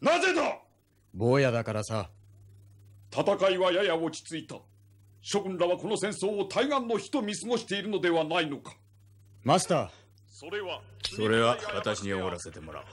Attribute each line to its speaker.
Speaker 1: なぜだ
Speaker 2: 坊やだからさ
Speaker 1: 戦いはやや落ち着いた諸君らはこの戦争を対岸の火と見過ごしているのではないのか
Speaker 3: マスターそれはそれは私におごらせてもらう